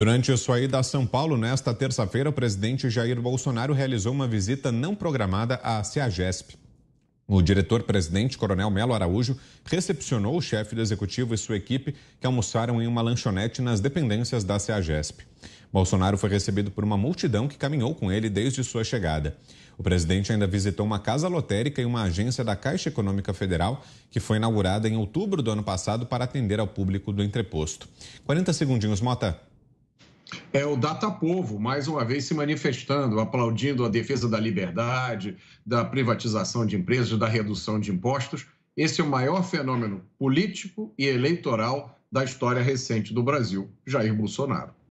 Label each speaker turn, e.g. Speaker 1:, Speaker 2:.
Speaker 1: Durante sua ida a São Paulo nesta terça-feira, o presidente Jair Bolsonaro realizou uma visita não programada à CEAGESP. O diretor-presidente, Coronel Melo Araújo, recepcionou o chefe do executivo e sua equipe, que almoçaram em uma lanchonete nas dependências da CEAGESP. Bolsonaro foi recebido por uma multidão que caminhou com ele desde sua chegada. O presidente ainda visitou uma casa lotérica e uma agência da Caixa Econômica Federal, que foi inaugurada em outubro do ano passado para atender ao público do entreposto. 40 segundinhos, Mota
Speaker 2: é o Datapovo, mais uma vez se manifestando, aplaudindo a defesa da liberdade, da privatização de empresas, da redução de impostos. Esse é o maior fenômeno político e eleitoral da história recente do Brasil, Jair Bolsonaro.